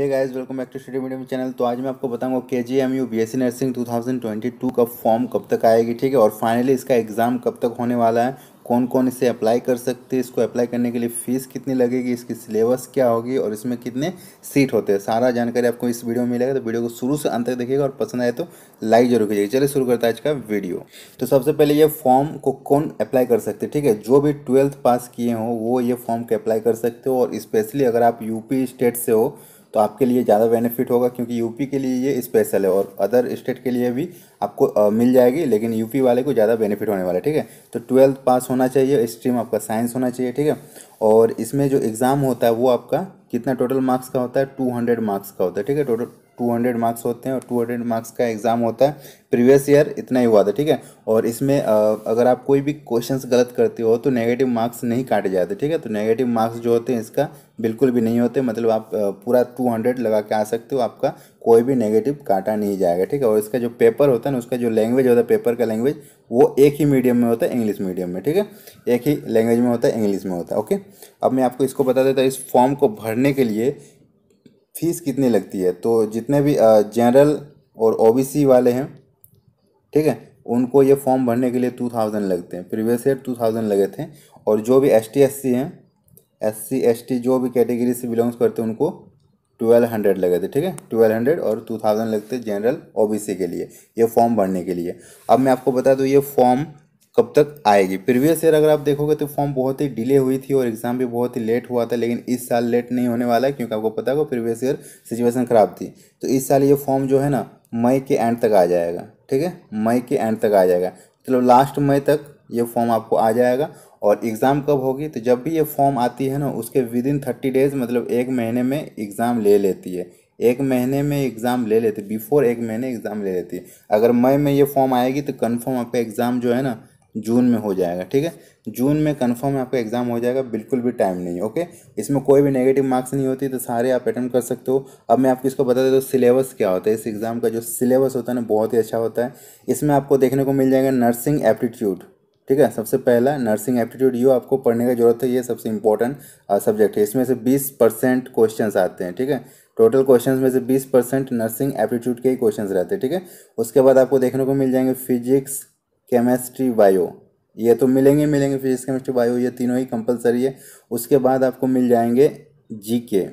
है guys welcome back to study medium channel तो आज मैं आपको बताऊंगा के जी M U B S C nursing two thousand two का फॉर्म कब तक आएगी ठीक है और फाइनली इसका एग्ज़ाम कब तक होने वाला है कौन कौन इसे अप्लाई कर सकते हैं इसको अप्लाई करने के लिए फ़ीस कितनी लगेगी इसकी सिलेबस क्या होगी और इसमें कितने सीट होते हैं सारा जानकारी आपको इस वीडियो में मिलेगा तो वीडियो को शुरू से अंत तक देखिएगा और पसंद आए तो लाइक जरूर कीजिएगा चलिए शुरू करता है आज का वीडियो तो सबसे पहले ये फॉर्म को कौन अप्लाई कर सकते ठीक है जो भी ट्वेल्थ पास किए हों वो ये फॉर्म को अप्लाई कर सकते हो और स्पेशली अगर आप यूपी स्टेट से हो तो आपके लिए ज़्यादा बेनिफिट होगा क्योंकि यूपी के लिए ये स्पेशल है और अदर स्टेट के लिए भी आपको आ, मिल जाएगी लेकिन यूपी वाले को ज़्यादा बेनिफिट होने वाला है ठीक है तो ट्वेल्थ पास होना चाहिए स्ट्रीम आपका साइंस होना चाहिए ठीक है और इसमें जो एग्ज़ाम होता है वो आपका कितना टोटल मार्क्स का होता है टू हंड्रेड मार्क्स का होता है ठीक है टोटल 200 मार्क्स होते हैं और 200 मार्क्स का एग्ज़ाम होता है प्रीवियस ईयर इतना ही हुआ था ठीक है और इसमें अगर आप कोई भी क्वेश्चंस गलत करते हो तो नेगेटिव मार्क्स नहीं काटे जाते ठीक है तो नेगेटिव मार्क्स जो होते हैं इसका बिल्कुल भी नहीं होते मतलब आप पूरा 200 लगा के आ सकते हो आपका कोई भी नेगेटिव काटा नहीं जाएगा ठीक है और इसका जो पेपर होता है ना उसका जो लैंग्वेज होता है पेपर का लैंग्वेज वो एक ही मीडियम में होता है इंग्लिश मीडियम में ठीक है एक ही लैंग्वेज में होता है इंग्लिश में होता है ओके अब मैं आपको इसको बता देता हूँ इस फॉर्म को भरने के लिए फ़ीस कितनी लगती है तो जितने भी जनरल और ओबीसी वाले हैं ठीक है उनको ये फॉर्म भरने के लिए टू थाउजेंड लगते हैं प्रीवियस ईयर टू थाउजेंड लगे थे और जो भी एस टी एस सी हैं एस सी एस टी जो भी कैटेगरी से बिलोंग्स करते हैं उनको ट्वेल्व हंड्रेड लगे थे ठीक है ट्वेल्व हंड्रेड और टू थाउजेंड लगते जनरल ओ के लिए ये फॉर्म भरने के लिए अब मैं आपको बता दूँ ये फॉर्म कब तक आएगी प्रीवियस ईयर अगर आप देखोगे तो फॉर्म बहुत ही डिले हुई थी और एग्ज़ाम भी बहुत ही लेट हुआ था लेकिन इस साल लेट नहीं होने वाला है क्योंकि आपको पता होगा प्रीवियस ईयर सिचुएशन ख़राब थी तो इस साल ये फॉर्म जो है ना मई के एंड तक आ जाएगा ठीक है मई के एंड तक आ जाएगा चलो लास्ट मई तक ये फॉर्म आपको आ जाएगा और एग्ज़ाम कब होगी तो जब भी ये फॉर्म आती है ना उसके विद इन थर्टी डेज़ मतलब एक महीने में एग्ज़ाम ले लेती है एक महीने में एग्ज़ाम ले लेती बिफोर एक महीने एग्ज़ाम ले लेती है अगर मई में ये फॉर्म आएगी तो कन्फर्म आपका एग्ज़ाम जो है ना जून में हो जाएगा ठीक है जून में कंफर्म आपका एग्ज़ाम हो जाएगा बिल्कुल भी टाइम नहीं ओके इसमें कोई भी नेगेटिव मार्क्स नहीं होती तो सारे आप अटेंड कर सकते हो अब मैं आपको इसको बता देता हूँ सिलेबस क्या होता है इस एग्ज़ाम का जो सिलेबस होता है ना बहुत ही अच्छा होता है इसमें आपको देखने को मिल जाएगा नर्सिंग एप्टीट्यूड ठीक है सबसे पहला नर्सिंग एप्टीट्यूड यू आपको पढ़ने का जरूरत है ये सबसे इंपॉर्टेंट सब्जेक्ट है इसमें से बीस परसेंट क्वेश्चन आते हैं ठीक है टोटल क्वेश्चन में से बीस परसेंट नर्सिंग एप्टीट्यूड के ही क्वेश्चन रहते हैं ठीक है उसके बाद आपको देखने को मिल जाएंगे फिजिक्स केमिस्ट्री बायो ये तो मिलेंगे मिलेंगे फिजिक्स केमिस्ट्री बायो ये तीनों ही कंपलसरी है उसके बाद आपको मिल जाएंगे जी के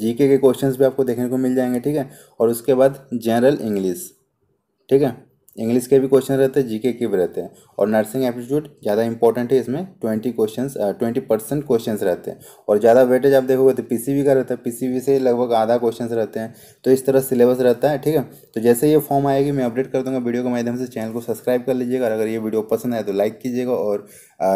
जी के क्वेश्चन भी आपको देखने को मिल जाएंगे ठीक है और उसके बाद जनरल इंग्लिश ठीक है इंग्लिश के भी क्वेश्चन रहते हैं जीके के भी रहते हैं और नर्सिंग एप्टीट्यूड ज़्यादा इंपॉर्टेंट है इसमें twenty question twenty percent question रहते हैं और ज़्यादा वेटेज आप देखोगे तो पीसीबी का रहता है पीसीबी से लगभग आधा क्वेश्चन रहते हैं तो इस तरह सिलेबस रहता है ठीक है तो जैसे ये फॉर्म आएगी मैं अपडेट कर दूँगा वीडियो के माध्यम से चैनल को सब्सक्राइब कर लीजिएगा अगर ये वीडियो पसंद आए तो लाइक कीजिएगा और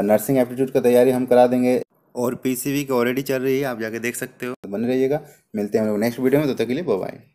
नर्सिंग एप्टीट्यूड का तैयारी हम करा देंगे और पी की ऑलरेडी चल रही है आप जाके देख सकते हो तो बने रहिएगा मिलते हैं हम लोग नेक्स्ट वीडियो में तो तक के लिए बाई